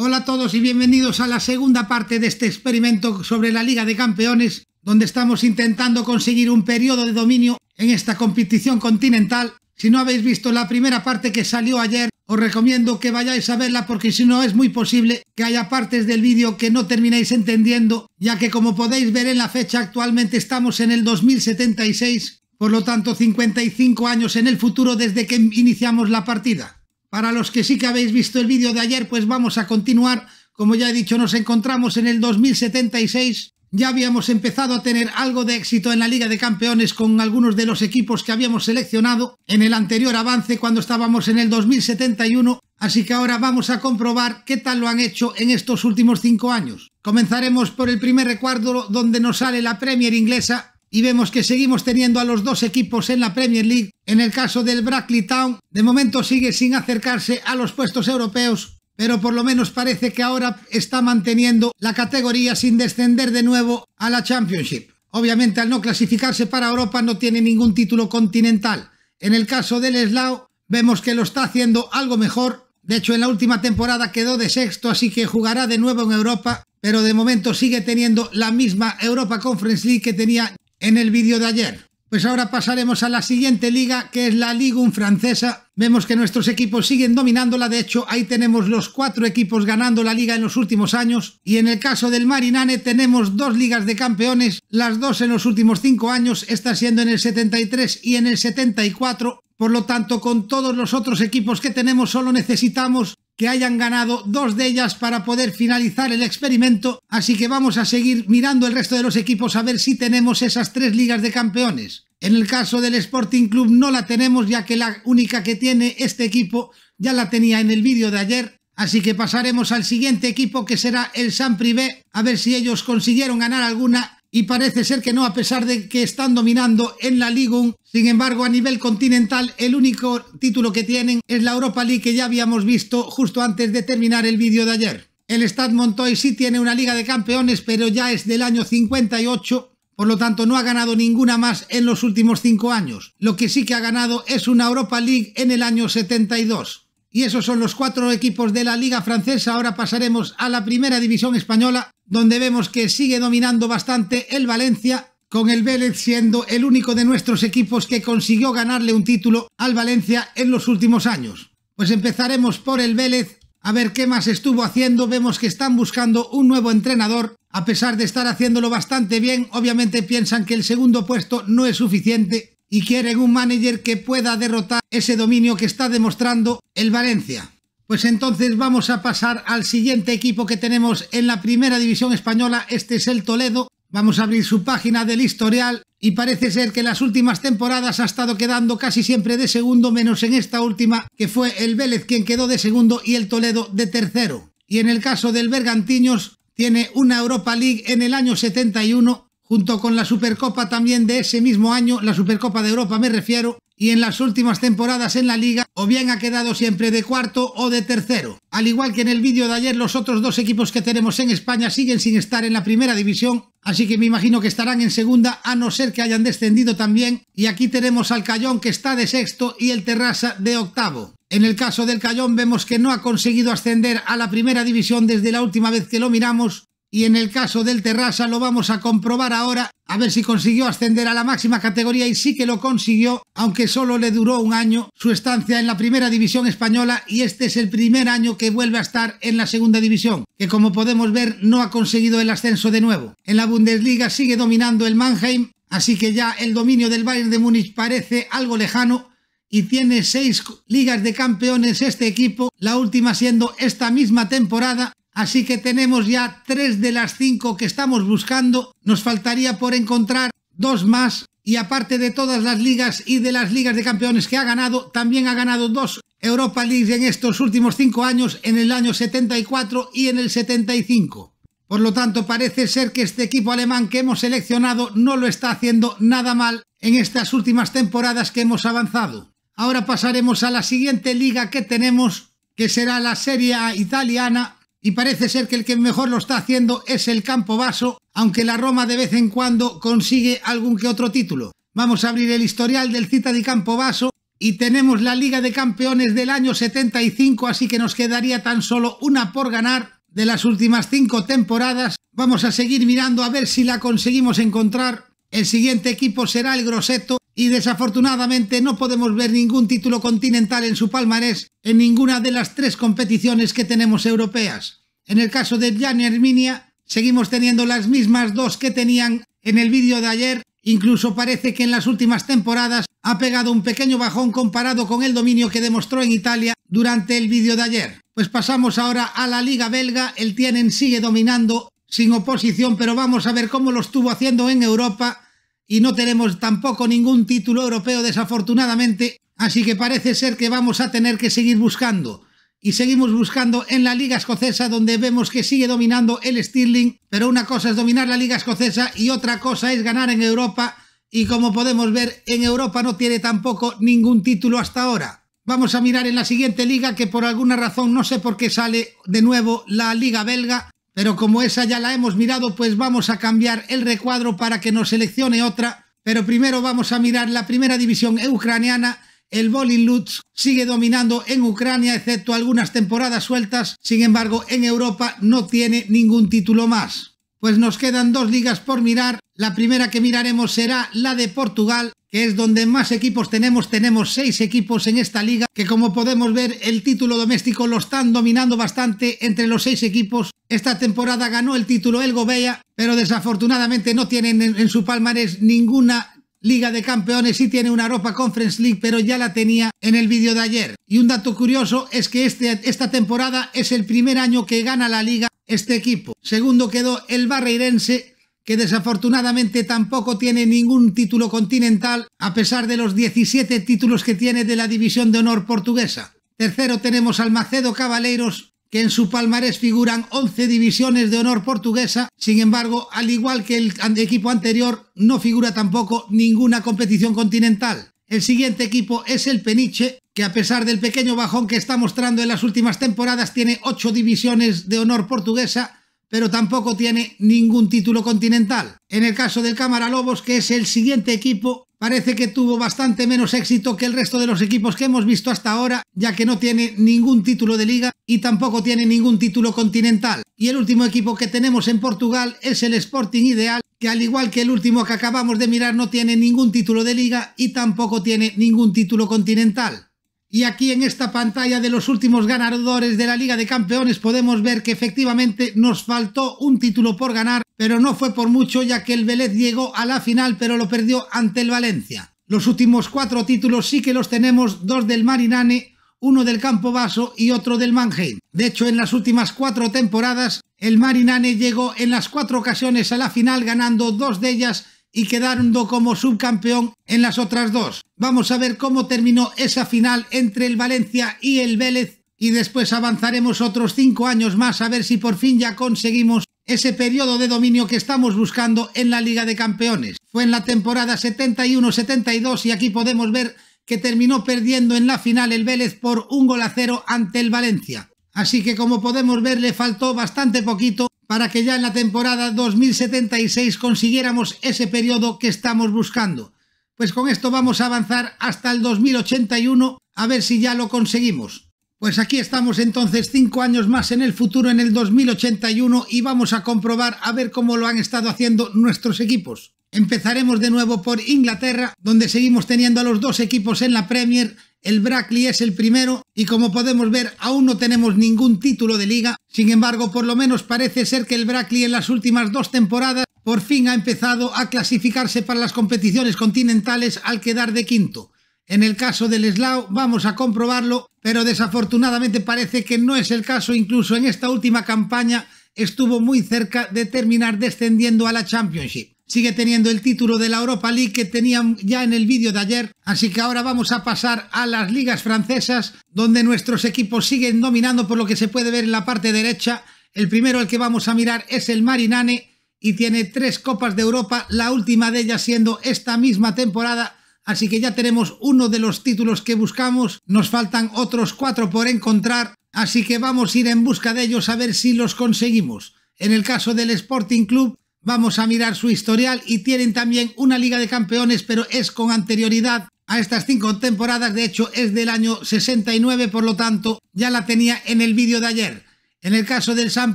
Hola a todos y bienvenidos a la segunda parte de este experimento sobre la Liga de Campeones, donde estamos intentando conseguir un periodo de dominio en esta competición continental. Si no habéis visto la primera parte que salió ayer, os recomiendo que vayáis a verla porque si no es muy posible que haya partes del vídeo que no terminéis entendiendo, ya que como podéis ver en la fecha actualmente estamos en el 2076, por lo tanto 55 años en el futuro desde que iniciamos la partida. Para los que sí que habéis visto el vídeo de ayer, pues vamos a continuar. Como ya he dicho, nos encontramos en el 2076. Ya habíamos empezado a tener algo de éxito en la Liga de Campeones con algunos de los equipos que habíamos seleccionado en el anterior avance cuando estábamos en el 2071, así que ahora vamos a comprobar qué tal lo han hecho en estos últimos cinco años. Comenzaremos por el primer recuadro donde nos sale la Premier inglesa y vemos que seguimos teniendo a los dos equipos en la Premier League. En el caso del Brackley Town, de momento sigue sin acercarse a los puestos europeos, pero por lo menos parece que ahora está manteniendo la categoría sin descender de nuevo a la Championship. Obviamente al no clasificarse para Europa no tiene ningún título continental. En el caso del Eslao, vemos que lo está haciendo algo mejor. De hecho, en la última temporada quedó de sexto, así que jugará de nuevo en Europa pero de momento sigue teniendo la misma Europa Conference League que tenía en el vídeo de ayer. Pues ahora pasaremos a la siguiente liga, que es la Ligue francesa. Vemos que nuestros equipos siguen dominándola, de hecho ahí tenemos los cuatro equipos ganando la liga en los últimos años. Y en el caso del Marinane tenemos dos ligas de campeones, las dos en los últimos cinco años, esta siendo en el 73 y en el 74. Por lo tanto, con todos los otros equipos que tenemos, solo necesitamos que hayan ganado dos de ellas para poder finalizar el experimento, así que vamos a seguir mirando el resto de los equipos a ver si tenemos esas tres ligas de campeones. En el caso del Sporting Club no la tenemos ya que la única que tiene este equipo ya la tenía en el vídeo de ayer, así que pasaremos al siguiente equipo que será el San Privé, a ver si ellos consiguieron ganar alguna y parece ser que no, a pesar de que están dominando en la 1... Sin embargo, a nivel continental, el único título que tienen es la Europa League que ya habíamos visto justo antes de terminar el vídeo de ayer. El Stade Montoy sí tiene una Liga de Campeones, pero ya es del año 58, por lo tanto no ha ganado ninguna más en los últimos cinco años. Lo que sí que ha ganado es una Europa League en el año 72. Y esos son los cuatro equipos de la Liga Francesa. Ahora pasaremos a la Primera División Española, donde vemos que sigue dominando bastante el Valencia, con el Vélez siendo el único de nuestros equipos que consiguió ganarle un título al Valencia en los últimos años. Pues empezaremos por el Vélez, a ver qué más estuvo haciendo, vemos que están buscando un nuevo entrenador, a pesar de estar haciéndolo bastante bien, obviamente piensan que el segundo puesto no es suficiente y quieren un manager que pueda derrotar ese dominio que está demostrando el Valencia. Pues entonces vamos a pasar al siguiente equipo que tenemos en la primera división española, este es el Toledo. Vamos a abrir su página del historial y parece ser que en las últimas temporadas ha estado quedando casi siempre de segundo, menos en esta última, que fue el Vélez quien quedó de segundo y el Toledo de tercero. Y en el caso del Bergantiños, tiene una Europa League en el año 71, junto con la Supercopa también de ese mismo año, la Supercopa de Europa me refiero, y en las últimas temporadas en la liga o bien ha quedado siempre de cuarto o de tercero. Al igual que en el vídeo de ayer, los otros dos equipos que tenemos en España siguen sin estar en la primera división, así que me imagino que estarán en segunda a no ser que hayan descendido también, y aquí tenemos al Cayón que está de sexto y el Terrassa de octavo. En el caso del Cayón vemos que no ha conseguido ascender a la primera división desde la última vez que lo miramos y en el caso del Terrassa lo vamos a comprobar ahora, a ver si consiguió ascender a la máxima categoría y sí que lo consiguió, aunque solo le duró un año su estancia en la primera división española y este es el primer año que vuelve a estar en la segunda división, que como podemos ver no ha conseguido el ascenso de nuevo. En la Bundesliga sigue dominando el Mannheim, así que ya el dominio del Bayern de Múnich parece algo lejano, y tiene seis ligas de campeones este equipo, la última siendo esta misma temporada Así que tenemos ya tres de las cinco que estamos buscando. Nos faltaría por encontrar dos más. Y aparte de todas las ligas y de las ligas de campeones que ha ganado, también ha ganado dos Europa League en estos últimos cinco años, en el año 74 y en el 75. Por lo tanto, parece ser que este equipo alemán que hemos seleccionado no lo está haciendo nada mal en estas últimas temporadas que hemos avanzado. Ahora pasaremos a la siguiente liga que tenemos, que será la Serie A italiana, y parece ser que el que mejor lo está haciendo es el campo vaso, aunque la Roma de vez en cuando consigue algún que otro título. Vamos a abrir el historial del Cita de Campo Vaso y tenemos la Liga de Campeones del año 75, así que nos quedaría tan solo una por ganar de las últimas cinco temporadas. Vamos a seguir mirando a ver si la conseguimos encontrar. El siguiente equipo será el Groseto y desafortunadamente no podemos ver ningún título continental en su palmarés en ninguna de las tres competiciones que tenemos europeas. En el caso de Jan Herminia, seguimos teniendo las mismas dos que tenían en el vídeo de ayer, incluso parece que en las últimas temporadas ha pegado un pequeño bajón comparado con el dominio que demostró en Italia durante el vídeo de ayer. Pues pasamos ahora a la liga belga, el Tienen sigue dominando sin oposición, pero vamos a ver cómo lo estuvo haciendo en Europa y no tenemos tampoco ningún título europeo desafortunadamente, así que parece ser que vamos a tener que seguir buscando. Y seguimos buscando en la liga escocesa donde vemos que sigue dominando el Stirling, pero una cosa es dominar la liga escocesa y otra cosa es ganar en Europa y como podemos ver en Europa no tiene tampoco ningún título hasta ahora. Vamos a mirar en la siguiente liga que por alguna razón no sé por qué sale de nuevo la liga belga pero como esa ya la hemos mirado, pues vamos a cambiar el recuadro para que nos seleccione otra. Pero primero vamos a mirar la primera división ucraniana. El Volin Lutz sigue dominando en Ucrania, excepto algunas temporadas sueltas. Sin embargo, en Europa no tiene ningún título más. Pues nos quedan dos ligas por mirar. La primera que miraremos será la de Portugal, que es donde más equipos tenemos. Tenemos seis equipos en esta liga, que como podemos ver, el título doméstico lo están dominando bastante entre los seis equipos. Esta temporada ganó el título el Gobea, pero desafortunadamente no tienen en, su palmarés ninguna Liga de Campeones. Sí tiene una Europa Conference League, pero ya la tenía en el vídeo de ayer. Y un dato curioso es que este, esta temporada es el primer año que gana la liga este equipo. Segundo quedó el Barreirense que desafortunadamente tampoco tiene ningún título continental a pesar de los 17 títulos que tiene de la División de Honor portuguesa. Tercero tenemos al Macedo Cabaleiros, que en su palmarés figuran 11 divisiones de honor portuguesa, sin embargo, al igual que el equipo anterior, no figura tampoco ninguna competición continental. El siguiente equipo es el Peniche, que a pesar del pequeño bajón que está mostrando en las últimas temporadas, tiene 8 divisiones de honor portuguesa pero tampoco tiene ningún título continental. En el caso del Cámara Lobos, que es el siguiente equipo, parece que tuvo bastante menos éxito que el resto de los equipos que hemos visto hasta ahora, ya que no tiene ningún título de liga y tampoco tiene ningún título continental. Y el último equipo que tenemos en Portugal es el Sporting Ideal, que al igual que el último que acabamos de mirar no tiene ningún título de liga y tampoco tiene ningún título continental. Y aquí en esta pantalla de los últimos ganadores de la Liga de Campeones podemos ver que efectivamente nos faltó un título por ganar, pero no fue por mucho ya que el Vélez llegó a la final pero lo perdió ante el Valencia. Los últimos cuatro títulos sí que los tenemos, dos del Marinane, uno del Campo Vaso y otro del Mannheim. De hecho, en las últimas cuatro temporadas, el Marinane llegó en las cuatro ocasiones a la final ganando dos de ellas y quedando como subcampeón en las otras dos. Vamos a ver cómo terminó esa final entre el Valencia y el Vélez y después avanzaremos otros cinco años más a ver si por fin ya conseguimos ese periodo de dominio que estamos buscando en la Liga de Campeones. Fue en la temporada 71-72 y aquí podemos ver que terminó perdiendo en la final el Vélez por un gol a cero ante el Valencia. Así que como podemos ver le faltó bastante poquito para que ya en la temporada 2076 consiguiéramos ese periodo que estamos buscando. Pues con esto vamos a avanzar hasta el 2081 a ver si ya lo conseguimos. Pues aquí estamos entonces cinco años más en el futuro en el 2081 y vamos a comprobar a ver cómo lo han estado haciendo nuestros equipos. Empezaremos de nuevo por Inglaterra, donde seguimos teniendo a los dos equipos en la Premier, el Brackley es el primero y como podemos ver aún no tenemos ningún título de liga, sin embargo por lo menos parece ser que el Brackley en las últimas dos temporadas por fin ha empezado a clasificarse para las competiciones continentales al quedar de quinto. En el caso del Slough vamos a comprobarlo, pero desafortunadamente parece que no es el caso, incluso en esta última campaña estuvo muy cerca de terminar descendiendo a la Championship sigue teniendo el título de la Europa League que tenían ya en el vídeo de ayer, así que ahora vamos a pasar a las ligas francesas, donde nuestros equipos siguen dominando por lo que se puede ver en la parte derecha. El primero al que vamos a mirar es el Marinane y tiene tres Copas de Europa, la última de ellas siendo esta misma temporada, así que ya tenemos uno de los títulos que buscamos, nos faltan otros cuatro por encontrar, así que vamos a ir en busca de ellos a ver si los conseguimos. En el caso del Sporting Club, Vamos a mirar su historial y tienen también una Liga de Campeones, pero es con anterioridad a estas cinco temporadas. De hecho, es del año 69, por lo tanto, ya la tenía en el vídeo de ayer. En el caso del San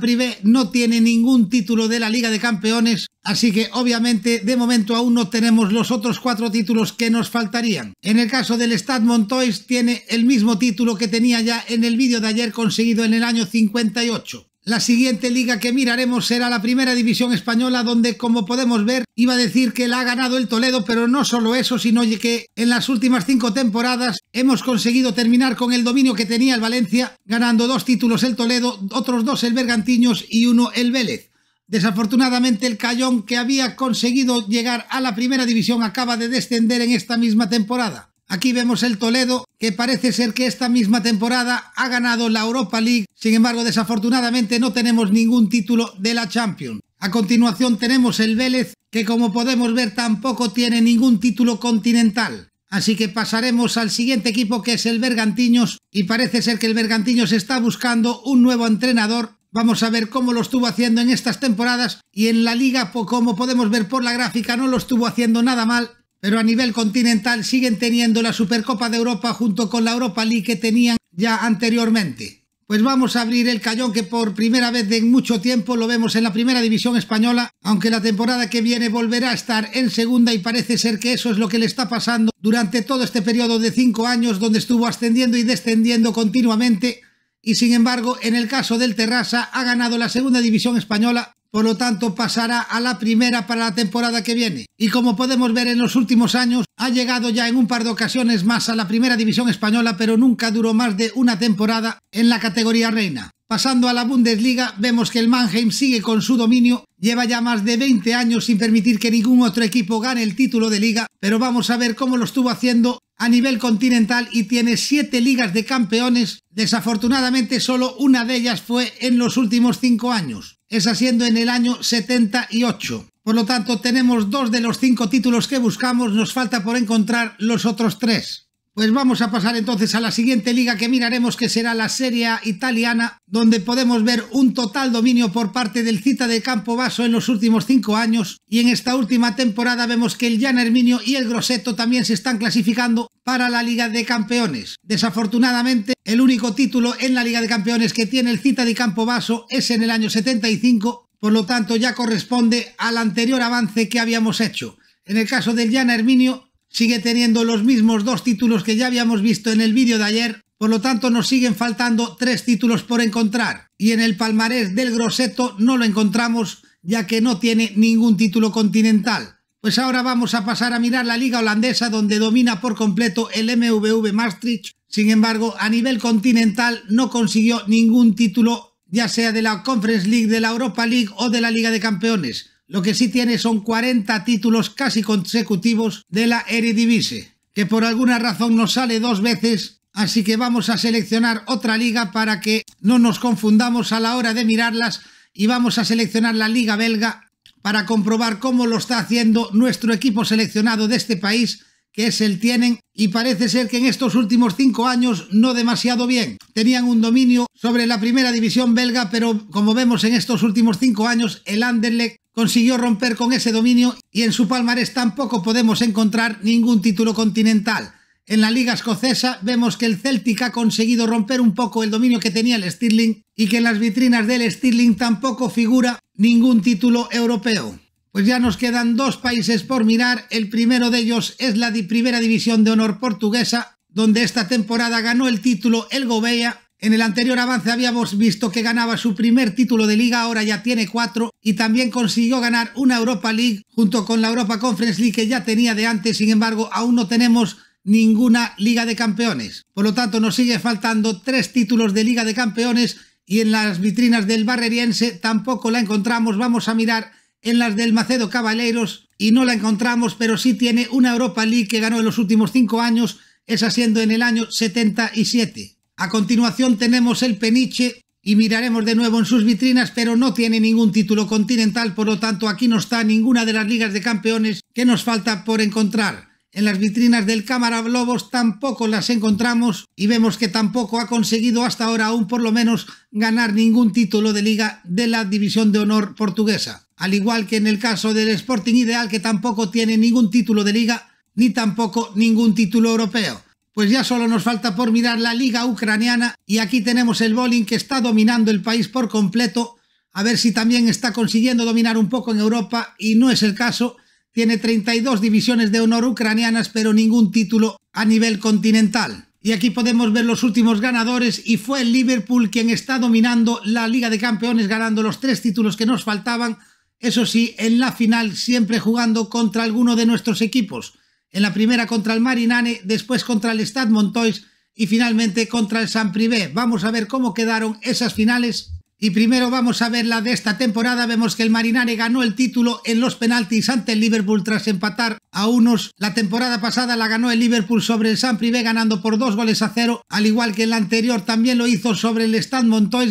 Privé no tiene ningún título de la Liga de Campeones, así que obviamente de momento aún no tenemos los otros cuatro títulos que nos faltarían. En el caso del Stade Montois tiene el mismo título que tenía ya en el vídeo de ayer conseguido en el año 58. La siguiente liga que miraremos será la primera división española donde, como podemos ver, iba a decir que la ha ganado el Toledo, pero no solo eso, sino que en las últimas cinco temporadas hemos conseguido terminar con el dominio que tenía el Valencia, ganando dos títulos el Toledo, otros dos el Bergantiños y uno el Vélez. Desafortunadamente el Cayón, que había conseguido llegar a la primera división, acaba de descender en esta misma temporada. Aquí vemos el Toledo, que parece ser que esta misma temporada ha ganado la Europa League, sin embargo desafortunadamente no tenemos ningún título de la Champions. A continuación tenemos el Vélez, que como podemos ver tampoco tiene ningún título continental. Así que pasaremos al siguiente equipo que es el Bergantiños y parece ser que el Bergantiños está buscando un nuevo entrenador. Vamos a ver cómo lo estuvo haciendo en estas temporadas y en la liga, como podemos ver por la gráfica, no lo estuvo haciendo nada mal pero a nivel continental siguen teniendo la Supercopa de Europa junto con la Europa League que tenían ya anteriormente. Pues vamos a abrir el callón que por primera vez en mucho tiempo lo vemos en la primera división española, aunque la temporada que viene volverá a estar en segunda y parece ser que eso es lo que le está pasando durante todo este periodo de cinco años donde estuvo ascendiendo y descendiendo continuamente y sin embargo en el caso del Terrassa ha ganado la segunda división española por lo tanto pasará a la primera para la temporada que viene. Y como podemos ver en los últimos años, ha llegado ya en un par de ocasiones más a la primera división española, pero nunca duró más de una temporada en la categoría reina. Pasando a la Bundesliga, vemos que el Mannheim sigue con su dominio, lleva ya más de 20 años sin permitir que ningún otro equipo gane el título de liga, pero vamos a ver cómo lo estuvo haciendo a nivel continental y tiene 7 ligas de campeones, desafortunadamente solo una de ellas fue en los últimos 5 años es haciendo en el año 78. Por lo tanto, tenemos dos de los cinco títulos que buscamos, nos falta por encontrar los otros tres. Pues vamos a pasar entonces a la siguiente liga que miraremos, que será la Serie italiana, donde podemos ver un total dominio por parte del Cita de Campo Vaso en los últimos cinco años. Y en esta última temporada vemos que el Gian Herminio y el Grosseto también se están clasificando para la Liga de Campeones. Desafortunadamente, el único título en la Liga de Campeones que tiene el Cita de Campo Vaso es en el año 75, por lo tanto ya corresponde al anterior avance que habíamos hecho. En el caso del Llana Herminio, sigue teniendo los mismos dos títulos que ya habíamos visto en el vídeo de ayer, por lo tanto nos siguen faltando tres títulos por encontrar. Y en el palmarés del Groseto no lo encontramos, ya que no tiene ningún título continental. Pues ahora vamos a pasar a mirar la liga holandesa donde domina por completo el MVV Maastricht. Sin embargo, a nivel continental no consiguió ningún título, ya sea de la Conference League, de la Europa League o de la Liga de Campeones. Lo que sí tiene son 40 títulos casi consecutivos de la Eredivisie, que por alguna razón nos sale dos veces, así que vamos a seleccionar otra liga para que no nos confundamos a la hora de mirarlas y vamos a seleccionar la liga belga para comprobar cómo lo está haciendo nuestro equipo seleccionado de este país, que es el Tienen, y parece ser que en estos últimos cinco años no demasiado bien. Tenían un dominio sobre la primera división belga, pero como vemos en estos últimos cinco años, el Anderlecht consiguió romper con ese dominio y en su palmarés tampoco podemos encontrar ningún título continental. En la liga escocesa vemos que el Celtic ha conseguido romper un poco el dominio que tenía el Stirling y que en las vitrinas del Stirling tampoco figura ningún título europeo. Pues ya nos quedan dos países por mirar, el primero de ellos es la primera división de honor portuguesa, donde esta temporada ganó el título el Gobea. En el anterior avance habíamos visto que ganaba su primer título de liga, ahora ya tiene cuatro, y también consiguió ganar una Europa League junto con la Europa Conference League que ya tenía de antes, sin embargo aún no tenemos ninguna Liga de Campeones. Por lo tanto, nos sigue faltando tres títulos de Liga de Campeones y en las vitrinas del Barreriense tampoco la encontramos. Vamos a mirar en las del Macedo Caballeros y no la encontramos, pero sí tiene una Europa League que ganó en los últimos cinco años, esa siendo en el año 77. A continuación tenemos el Peniche y miraremos de nuevo en sus vitrinas, pero no tiene ningún título continental, por lo tanto aquí no está ninguna de las ligas de campeones que nos falta por encontrar. En las vitrinas del Cámara Lobos tampoco las encontramos y vemos que tampoco ha conseguido hasta ahora aún por lo menos ganar ningún título de liga de la División de Honor portuguesa. Al igual que en el caso del Sporting Ideal que tampoco tiene ningún título de liga ni tampoco ningún título europeo. Pues ya solo nos falta por mirar la liga ucraniana y aquí tenemos el bowling que está dominando el país por completo. A ver si también está consiguiendo dominar un poco en Europa y no es el caso tiene 32 divisiones de honor ucranianas, pero ningún título a nivel continental. Y aquí podemos ver los últimos ganadores y fue el Liverpool quien está dominando la Liga de Campeones ganando los tres títulos que nos faltaban, eso sí, en la final siempre jugando contra alguno de nuestros equipos. En la primera contra el Marinane, después contra el Stade Montois y finalmente contra el San Privé. Vamos a ver cómo quedaron esas finales y primero vamos a ver la de esta temporada. Vemos que el Marinane ganó el título en los penaltis ante el Liverpool tras empatar a unos. La temporada pasada la ganó el Liverpool sobre el San Privé ganando por dos goles a cero, al igual que la anterior también lo hizo sobre el Stade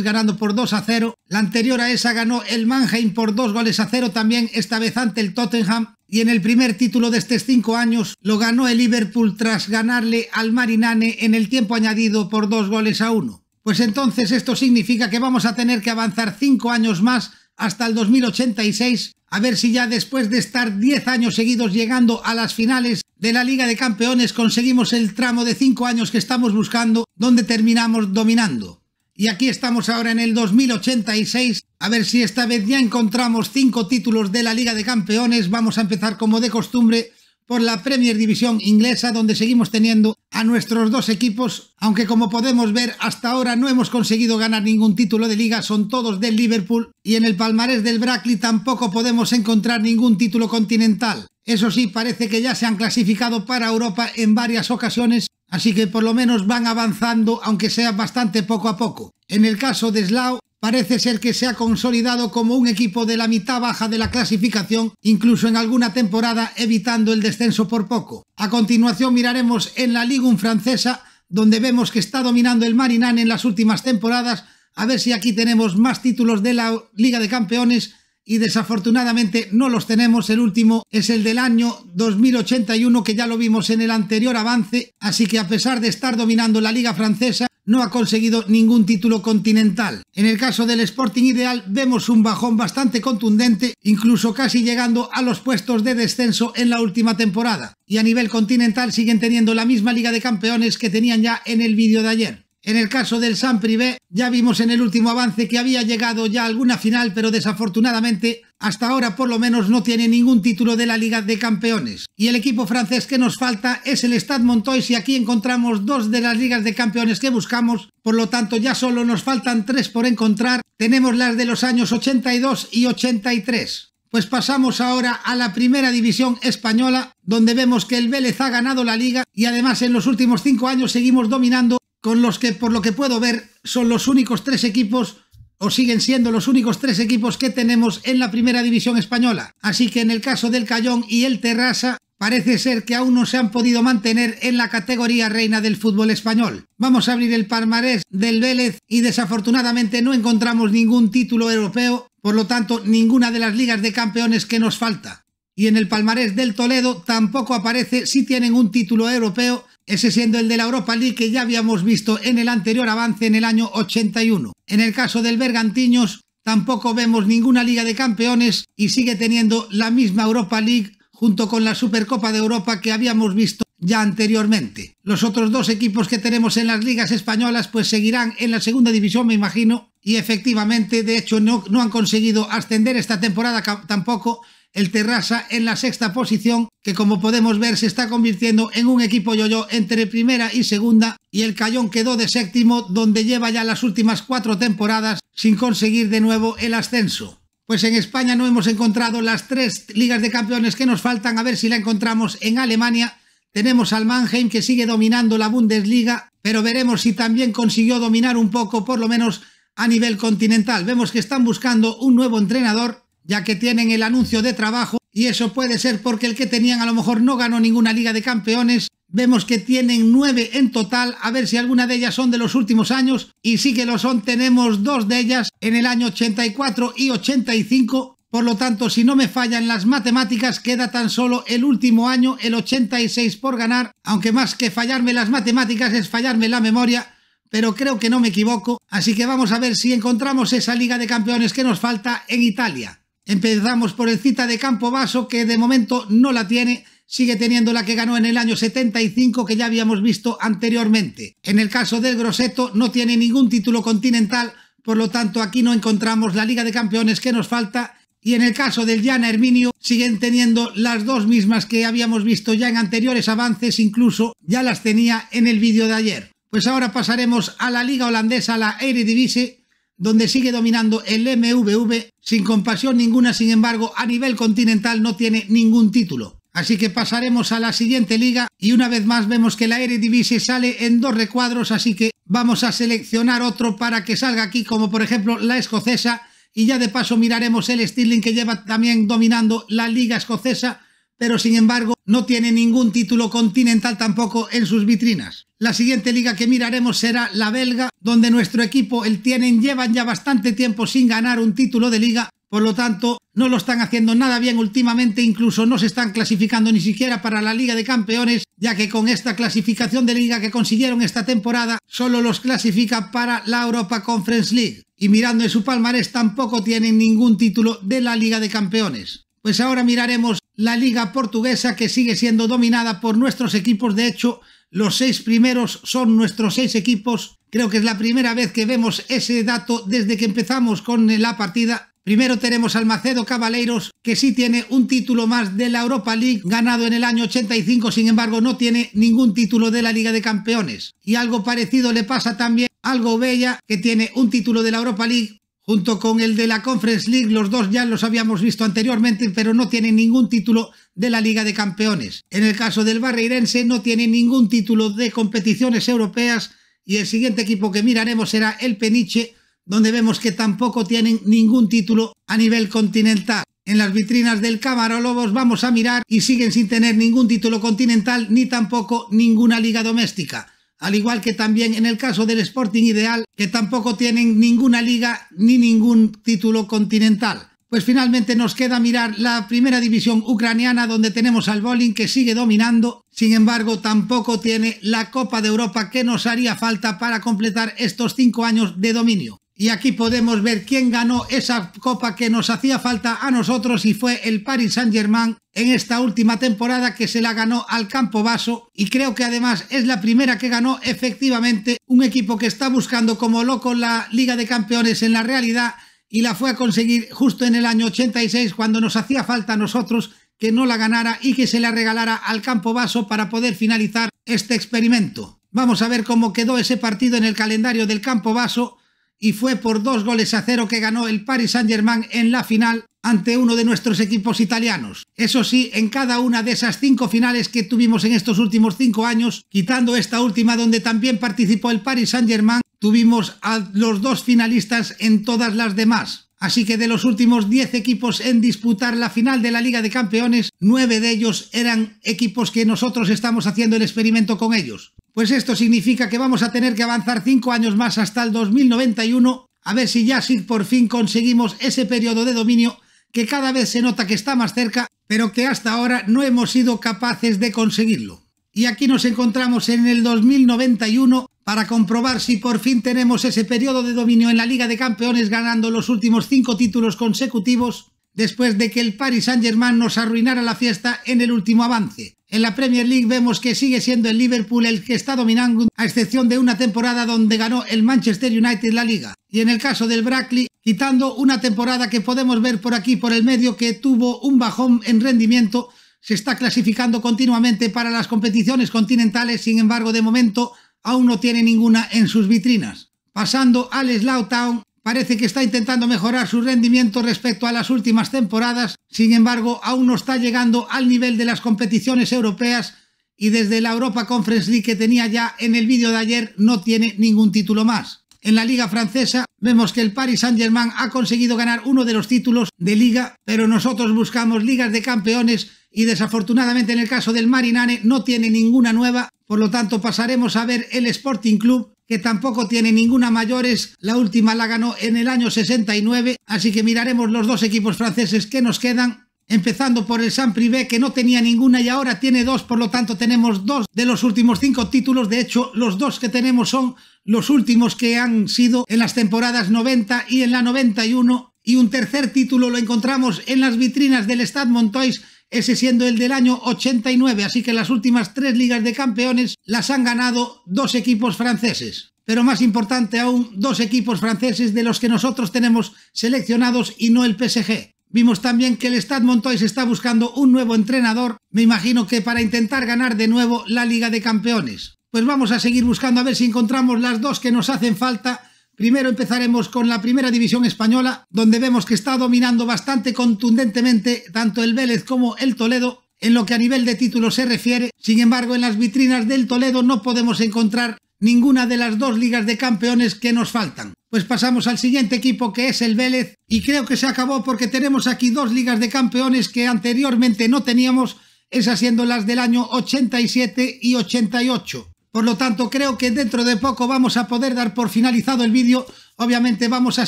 ganando por 2 a 0. La anterior a esa ganó el Mannheim por dos goles a cero también esta vez ante el Tottenham y en el primer título de estos cinco años lo ganó el Liverpool tras ganarle al Marinane en el tiempo añadido por dos goles a uno. Pues entonces esto significa que vamos a tener que avanzar 5 años más hasta el 2086, a ver si ya después de estar 10 años seguidos llegando a las finales de la Liga de Campeones conseguimos el tramo de 5 años que estamos buscando, donde terminamos dominando. Y aquí estamos ahora en el 2086, a ver si esta vez ya encontramos 5 títulos de la Liga de Campeones, vamos a empezar como de costumbre por la Premier División inglesa donde seguimos teniendo a nuestros dos equipos, aunque como podemos ver hasta ahora no hemos conseguido ganar ningún título de liga, son todos del Liverpool y en el palmarés del Brackley tampoco podemos encontrar ningún título continental. Eso sí, parece que ya se han clasificado para Europa en varias ocasiones, así que por lo menos van avanzando aunque sea bastante poco a poco. En el caso de Slough, parece ser que se ha consolidado como un equipo de la mitad baja de la clasificación, incluso en alguna temporada evitando el descenso por poco. A continuación miraremos en la Ligue francesa, donde vemos que está dominando el Marinán en las últimas temporadas, a ver si aquí tenemos más títulos de la Liga de Campeones y desafortunadamente no los tenemos, el último es el del año 2081 que ya lo vimos en el anterior avance, así que a pesar de estar dominando la liga francesa, no ha conseguido ningún título continental. En el caso del Sporting Ideal vemos un bajón bastante contundente, incluso casi llegando a los puestos de descenso en la última temporada. Y a nivel continental siguen teniendo la misma Liga de Campeones que tenían ya en el vídeo de ayer. En el caso del San Privé, ya vimos en el último avance que había llegado ya a alguna final, pero desafortunadamente hasta ahora por lo menos no tiene ningún título de la Liga de Campeones. Y el equipo francés que nos falta es el Stade Montois y aquí encontramos dos de las Ligas de Campeones que buscamos, por lo tanto ya solo nos faltan tres por encontrar, tenemos las de los años 82 y 83. Pues pasamos ahora a la primera división española, donde vemos que el Vélez ha ganado la liga y además en los últimos cinco años seguimos dominando con los que por lo que puedo ver son los únicos tres equipos o siguen siendo los únicos tres equipos que tenemos en la primera división española. Así que en el caso del Cayón y el Terrasa parece ser que aún no se han podido mantener en la categoría reina del fútbol español. Vamos a abrir el palmarés del Vélez y desafortunadamente no encontramos ningún título europeo, por lo tanto ninguna de las ligas de campeones que nos falta. Y en el palmarés del Toledo tampoco aparece si tienen un título europeo, ese siendo el de la Europa League que ya habíamos visto en el anterior avance en el año 81. En el caso del Bergantiños, tampoco vemos ninguna Liga de Campeones y sigue teniendo la misma Europa League junto con la Supercopa de Europa que habíamos visto ya anteriormente. Los otros dos equipos que tenemos en las ligas españolas pues seguirán en la segunda división me imagino y efectivamente de hecho no, no han conseguido ascender esta temporada tampoco el Terrassa en la sexta posición, que como podemos ver se está convirtiendo en un equipo yo -yo entre primera y segunda, y el Cayón quedó de séptimo, donde lleva ya las últimas cuatro temporadas sin conseguir de nuevo el ascenso. Pues en España no hemos encontrado las tres ligas de campeones que nos faltan, a ver si la encontramos en Alemania. Tenemos al Mannheim que sigue dominando la Bundesliga, pero veremos si también consiguió dominar un poco, por lo menos a nivel continental. Vemos que están buscando un nuevo entrenador ya que tienen el anuncio de trabajo y eso puede ser porque el que tenían a lo mejor no ganó ninguna Liga de Campeones. Vemos que tienen nueve en total, a ver si alguna de ellas son de los últimos años y sí que lo son, tenemos dos de ellas en el año 84 y 85. Por lo tanto, si no me fallan las matemáticas, queda tan solo el último año, el 86 por ganar, aunque más que fallarme las matemáticas es fallarme la memoria, pero creo que no me equivoco, así que vamos a ver si encontramos esa Liga de Campeones que nos falta en Italia. Empezamos por el cita de Campo Vaso, que de momento no la tiene, sigue teniendo la que ganó en el año 75 que ya habíamos visto anteriormente. En el caso del Groseto no tiene ningún título continental, por lo tanto aquí no encontramos la Liga de Campeones que nos falta y en el caso del Llana Herminio siguen teniendo las dos mismas que habíamos visto ya en anteriores avances, incluso ya las tenía en el vídeo de ayer. Pues ahora pasaremos a la liga holandesa, la Eredivisie, donde sigue dominando el MVV sin compasión ninguna, sin embargo, a nivel continental no tiene ningún título. Así que pasaremos a la siguiente liga y una vez más vemos que la Eredivisie sale en dos recuadros, así que vamos a seleccionar otro para que salga aquí, como por ejemplo la escocesa, y ya de paso miraremos el Stirling que lleva también dominando la liga escocesa pero sin embargo no tiene ningún título continental tampoco en sus vitrinas. La siguiente liga que miraremos será la belga, donde nuestro equipo, el Tienen, llevan ya bastante tiempo sin ganar un título de liga, por lo tanto no lo están haciendo nada bien últimamente, incluso no se están clasificando ni siquiera para la Liga de Campeones, ya que con esta clasificación de liga que consiguieron esta temporada, solo los clasifica para la Europa Conference League. Y mirando en su palmarés tampoco tienen ningún título de la Liga de Campeones. Pues ahora miraremos la liga portuguesa que sigue siendo dominada por nuestros equipos. De hecho, los seis primeros son nuestros seis equipos. Creo que es la primera vez que vemos ese dato desde que empezamos con la partida. Primero tenemos al Macedo Cabaleiros, que sí tiene un título más de la Europa League, ganado en el año 85, sin embargo no tiene ningún título de la Liga de Campeones. Y algo parecido le pasa también algo Bella, que tiene un título de la Europa League, junto con el de la Conference League, los dos ya los habíamos visto anteriormente, pero no tienen ningún título de la Liga de Campeones. En el caso del Barreirense no tiene ningún título de competiciones europeas y el siguiente equipo que miraremos será el Peniche, donde vemos que tampoco tienen ningún título a nivel continental. En las vitrinas del Lobos vamos a mirar y siguen sin tener ningún título continental ni tampoco ninguna liga doméstica al igual que también en el caso del Sporting Ideal, que tampoco tienen ninguna liga ni ningún título continental. Pues finalmente nos queda mirar la primera división ucraniana donde tenemos al Bolin que sigue dominando, sin embargo tampoco tiene la Copa de Europa que nos haría falta para completar estos cinco años de dominio. Y aquí podemos ver quién ganó esa copa que nos hacía falta a nosotros y fue el Paris Saint-Germain en esta última temporada que se la ganó al Campo Vaso y creo que además es la primera que ganó efectivamente un equipo que está buscando como loco la Liga de Campeones en la realidad y la fue a conseguir justo en el año 86 cuando nos hacía falta a nosotros que no la ganara y que se la regalara al Campo Vaso para poder finalizar este experimento. Vamos a ver cómo quedó ese partido en el calendario del Campo Vaso y fue por dos goles a cero que ganó el Paris Saint-Germain en la final ante uno de nuestros equipos italianos. Eso sí, en cada una de esas cinco finales que tuvimos en estos últimos cinco años, quitando esta última donde también participó el Paris Saint-Germain, tuvimos a los dos finalistas en todas las demás. Así que de los últimos diez equipos en disputar la final de la Liga de Campeones, nueve de ellos eran equipos que nosotros estamos haciendo el experimento con ellos. Pues esto significa que vamos a tener que avanzar 5 años más hasta el 2091, a ver si ya sí por fin conseguimos ese periodo de dominio que cada vez se nota que está más cerca, pero que hasta ahora no hemos sido capaces de conseguirlo. Y aquí nos encontramos en el 2091 para comprobar si por fin tenemos ese periodo de dominio en la Liga de Campeones ganando los últimos 5 títulos consecutivos después de que el Paris Saint-Germain nos arruinara la fiesta en el último avance. En la Premier League vemos que sigue siendo el Liverpool el que está dominando, a excepción de una temporada donde ganó el Manchester United la liga. Y en el caso del Brackley, quitando una temporada que podemos ver por aquí por el medio que tuvo un bajón en rendimiento, se está clasificando continuamente para las competiciones continentales, sin embargo de momento aún no tiene ninguna en sus vitrinas. Pasando al Slough Town, Parece que está intentando mejorar su rendimiento respecto a las últimas temporadas, sin embargo aún no está llegando al nivel de las competiciones europeas y desde la Europa Conference League que tenía ya en el vídeo de ayer no tiene ningún título más. En la liga francesa vemos que el Paris Saint-Germain ha conseguido ganar uno de los títulos de liga, pero nosotros buscamos ligas de campeones y desafortunadamente en el caso del Marinane no tiene ninguna nueva, por lo tanto pasaremos a ver el Sporting Club que tampoco tiene ninguna mayores. La última la ganó en el año 69, así que miraremos los dos equipos franceses que nos quedan. Empezando por el saint Privé, que no tenía ninguna y ahora tiene dos, por lo tanto tenemos dos de los últimos cinco títulos. De hecho, los dos que tenemos son los últimos que han sido en las temporadas 90 y en la 91. Y un tercer título lo encontramos en las vitrinas del Stade Montois ese siendo el del año 89, así que las últimas tres ligas de campeones las han ganado dos equipos franceses. Pero más importante aún, dos equipos franceses de los que nosotros tenemos seleccionados y no el PSG. Vimos también que el Stade Montois está buscando un nuevo entrenador, me imagino que para intentar ganar de nuevo la Liga de Campeones. Pues vamos a seguir buscando a ver si encontramos las dos que nos hacen falta Primero empezaremos con la primera división española, donde vemos que está dominando bastante contundentemente tanto el Vélez como el Toledo en lo que a nivel de títulos se refiere. Sin embargo, en las vitrinas del Toledo no podemos encontrar ninguna de las dos ligas de campeones que nos faltan. Pues pasamos al siguiente equipo que es el Vélez y creo que se acabó porque tenemos aquí dos ligas de campeones que anteriormente no teníamos, esas siendo las del año 87 y 88. Por lo tanto, creo que dentro de poco vamos a poder dar por finalizado el vídeo. Obviamente vamos a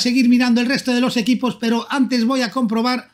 seguir mirando el resto de los equipos, pero antes voy a comprobar,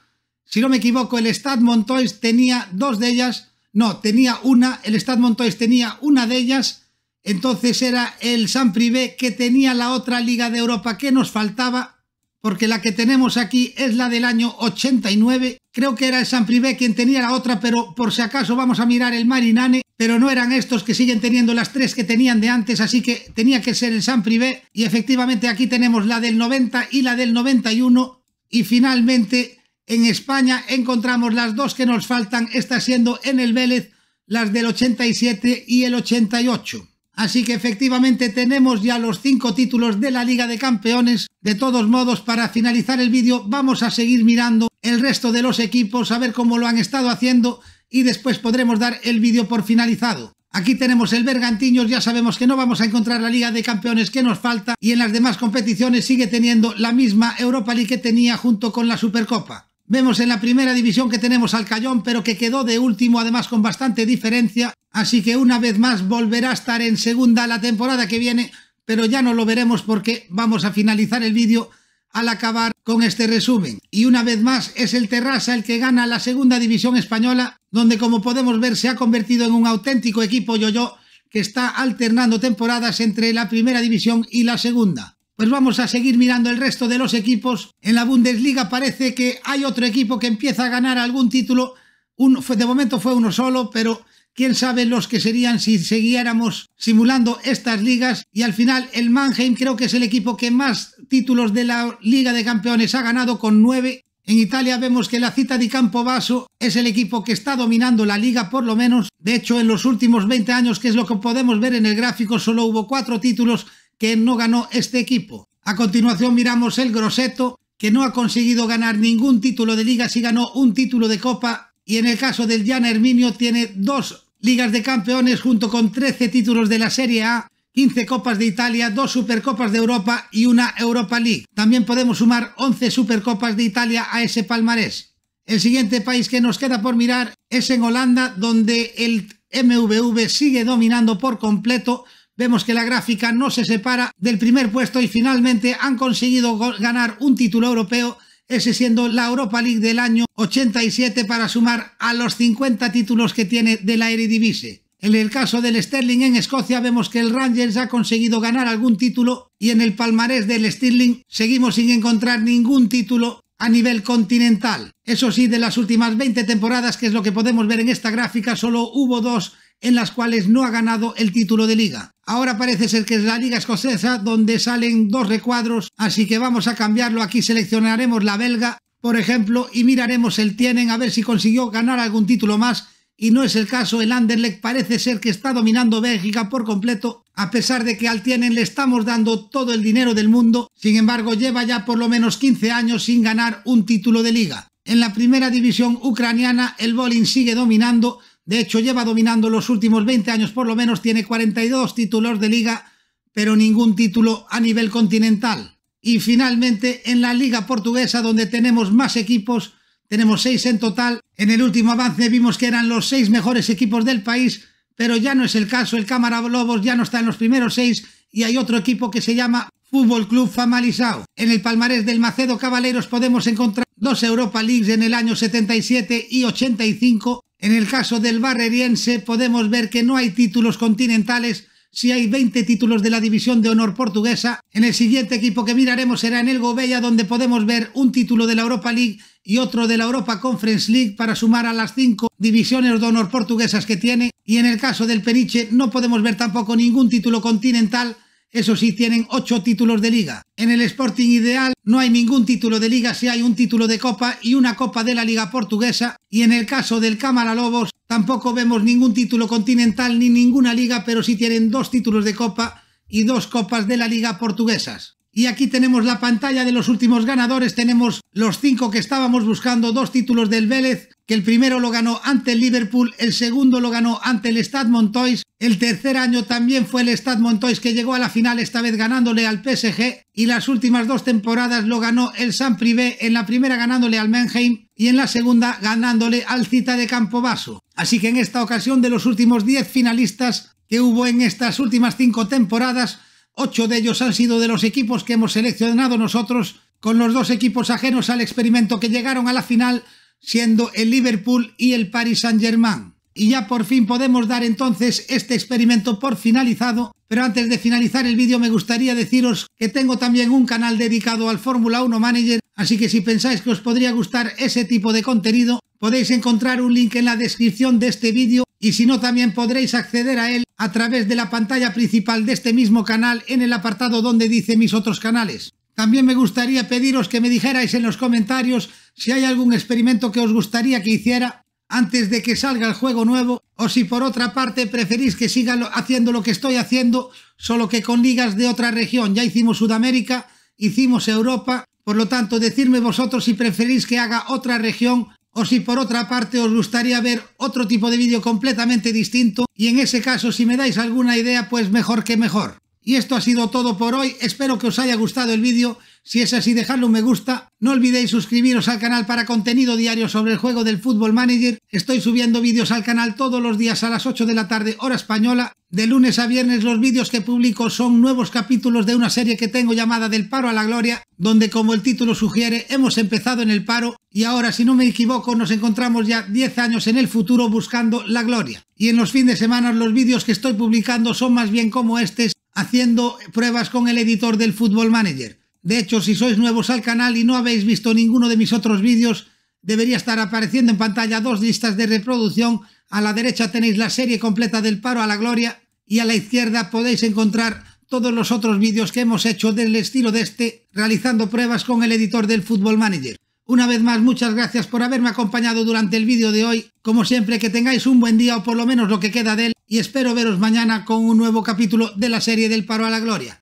si no me equivoco, el Stad Montois tenía dos de ellas. No, tenía una, el Stad Montois tenía una de ellas. Entonces era el San Privé que tenía la otra Liga de Europa que nos faltaba porque la que tenemos aquí es la del año 89. Creo que era el San Privé quien tenía la otra, pero por si acaso vamos a mirar el Marinane, pero no eran estos que siguen teniendo las tres que tenían de antes, así que tenía que ser el San Privé. Y efectivamente aquí tenemos la del 90 y la del 91. Y finalmente en España encontramos las dos que nos faltan, estas siendo en el Vélez las del 87 y el 88. Así que efectivamente tenemos ya los cinco títulos de la Liga de Campeones. De todos modos, para finalizar el vídeo vamos a seguir mirando el resto de los equipos, a ver cómo lo han estado haciendo y después podremos dar el vídeo por finalizado. Aquí tenemos el Bergantiños, ya sabemos que no vamos a encontrar la Liga de Campeones que nos falta y en las demás competiciones sigue teniendo la misma Europa League que tenía junto con la Supercopa. Vemos en la primera división que tenemos al Cayón, pero que quedó de último además con bastante diferencia, así que una vez más volverá a estar en segunda la temporada que viene, pero ya no lo veremos porque vamos a finalizar el vídeo al acabar con este resumen. Y una vez más es el Terrassa el que gana la segunda división española, donde como podemos ver se ha convertido en un auténtico equipo yo-yo que está alternando temporadas entre la primera división y la segunda. Pues vamos a seguir mirando el resto de los equipos. En la Bundesliga parece que hay otro equipo que empieza a ganar algún título. de momento fue uno solo, pero quién sabe los que serían si siguiéramos simulando estas ligas. Y al final el Mannheim creo que es el equipo que más títulos de la Liga de Campeones ha ganado con nueve. En Italia vemos que la cita di Campobasso es el equipo que está dominando la liga por lo menos. De hecho, en los últimos 20 años, que es lo que podemos ver en el gráfico, solo hubo cuatro títulos que no ganó este equipo. A continuación miramos el Groseto, que no ha conseguido ganar ningún título de liga, si ganó un título de copa y en el caso del Jan Herminio tiene dos ligas de campeones junto con 13 títulos de la Serie A, 15 Copas de Italia, 2 Supercopas de Europa y una Europa League. También podemos sumar 11 Supercopas de Italia a ese palmarés. El siguiente país que nos queda por mirar es en Holanda, donde el MVV sigue dominando por completo Vemos que la gráfica no se separa del primer puesto y finalmente han conseguido ganar un título europeo, ese siendo la Europa League del año 87 para sumar a los 50 títulos que tiene de la Eredivisie. En el caso del Sterling en Escocia vemos que el Rangers ha conseguido ganar algún título y en el palmarés del Sterling seguimos sin encontrar ningún título a nivel continental. Eso sí, de las últimas 20 temporadas, que es lo que podemos ver en esta gráfica, solo hubo dos en las cuales no ha ganado el título de liga. Ahora parece ser que es la liga escocesa donde salen dos recuadros, así que vamos a cambiarlo. Aquí seleccionaremos la belga, por ejemplo, y miraremos el Tienen a ver si consiguió ganar algún título más. Y no es el caso, el Anderlecht parece ser que está dominando Bélgica por completo, a pesar de que al Tienen le estamos dando todo el dinero del mundo, sin embargo lleva ya por lo menos 15 años sin ganar un título de liga. En la primera división ucraniana el bowling sigue dominando, de hecho, lleva dominando los últimos 20 años por lo menos, tiene 42 títulos de liga, pero ningún título a nivel continental. Y finalmente, en la liga portuguesa, donde tenemos más equipos, tenemos seis en total. En el último avance vimos que eran los seis mejores equipos del país, pero ya no es el caso, el Cámara Lobos ya no está en los primeros seis y hay otro equipo que se llama Fútbol Club Famalizado. En el palmarés del Macedo Caballeros podemos encontrar dos Europa Leagues en el año 77 y 85 en el caso del barreriense podemos ver que no hay títulos continentales si hay 20 títulos de la División de Honor portuguesa. En el siguiente equipo que miraremos será en el Gobella donde podemos ver un título de la Europa League y otro de la Europa Conference League para sumar a las 5 divisiones de honor portuguesas que tiene. Y en el caso del Peniche no podemos ver tampoco ningún título continental eso sí, tienen ocho títulos de liga. En el Sporting Ideal no hay ningún título de liga, si hay un título de copa y una copa de la liga portuguesa. Y en el caso del Cámara Lobos tampoco vemos ningún título continental ni ninguna liga, pero sí tienen dos títulos de copa y dos copas de la liga portuguesas. Y aquí tenemos la pantalla de los últimos ganadores, tenemos los cinco que estábamos buscando, dos títulos del Vélez, que el primero lo ganó ante el Liverpool, el segundo lo ganó ante el Stad Montois, el tercer año también fue el Stade Montois que llegó a la final esta vez ganándole al PSG y las últimas dos temporadas lo ganó el San Privé, en la primera ganándole al Menheim y en la segunda ganándole al Cita de Campobasso. Así que en esta ocasión de los últimos 10 finalistas que hubo en estas últimas cinco temporadas, Ocho de ellos han sido de los equipos que hemos seleccionado nosotros, con los dos equipos ajenos al experimento que llegaron a la final, siendo el Liverpool y el Paris Saint-Germain. Y ya por fin podemos dar entonces este experimento por finalizado, pero antes de finalizar el vídeo me gustaría deciros que tengo también un canal dedicado al Fórmula 1 Manager, así que si pensáis que os podría gustar ese tipo de contenido, Podéis encontrar un link en la descripción de este vídeo y si no también podréis acceder a él a través de la pantalla principal de este mismo canal en el apartado donde dice mis otros canales. También me gustaría pediros que me dijerais en los comentarios si hay algún experimento que os gustaría que hiciera antes de que salga el juego nuevo o si por otra parte preferís que siga haciendo lo que estoy haciendo solo que con ligas de otra región. Ya hicimos Sudamérica, hicimos Europa, por lo tanto decirme vosotros si preferís que haga otra región o si por otra parte os gustaría ver otro tipo de vídeo completamente distinto y en ese caso si me dais alguna idea pues mejor que mejor. Y esto ha sido todo por hoy, espero que os haya gustado el vídeo, si es así dejadle un me gusta, no olvidéis suscribiros al canal para contenido diario sobre el juego del Fútbol Manager, estoy subiendo vídeos al canal todos los días a las 8 de la tarde hora española, de lunes a viernes los vídeos que publico son nuevos capítulos de una serie que tengo llamada Del Paro a la Gloria, donde como el título sugiere hemos empezado en el paro y ahora si no me equivoco nos encontramos ya 10 años en el futuro buscando la gloria. Y en los fines de semana los vídeos que estoy publicando son más bien como este, haciendo pruebas con el editor del Football Manager. De hecho, si sois nuevos al canal y no habéis visto ninguno de mis otros vídeos, debería estar apareciendo en pantalla dos listas de reproducción. A la derecha tenéis la serie completa del paro a la gloria y a la izquierda podéis encontrar todos los otros vídeos que hemos hecho del estilo de este, realizando pruebas con el editor del Football Manager. Una vez más, muchas gracias por haberme acompañado durante el vídeo de hoy. Como siempre, que tengáis un buen día o por lo menos lo que queda de él y espero veros mañana con un nuevo capítulo de la serie del paro a la gloria.